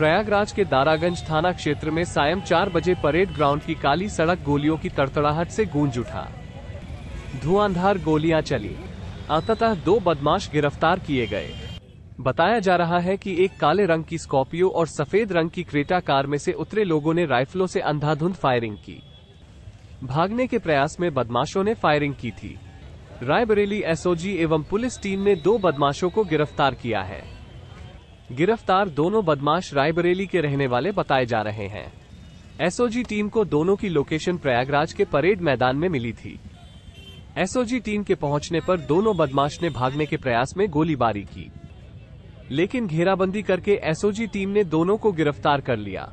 प्रयागराज के दारागंज थाना क्षेत्र में सायं चार बजे परेड ग्राउंड की काली सड़क गोलियों की तड़तड़ाहट से गूंज उठा धुआंधार गोलियां चली अंततः दो बदमाश गिरफ्तार किए गए बताया जा रहा है कि एक काले रंग की स्कॉर्पियो और सफेद रंग की क्रेटा कार में से उतरे लोगों ने राइफलों से अंधाधुंध फायरिंग की भागने के प्रयास में बदमाशों ने फायरिंग की थी रायबरेली एसओजी एवं पुलिस टीम ने दो बदमाशों को गिरफ्तार किया है गिरफ्तार दोनों बदमाश रायबरेली के रहने वाले बताए जा रहे हैं एसओजी टीम को दोनों की लोकेशन प्रयागराज के परेड मैदान में मिली थी एसओजी टीम के पहुंचने पर दोनों बदमाश ने भागने के प्रयास में गोलीबारी की लेकिन घेराबंदी करके एसओजी टीम ने दोनों को गिरफ्तार कर लिया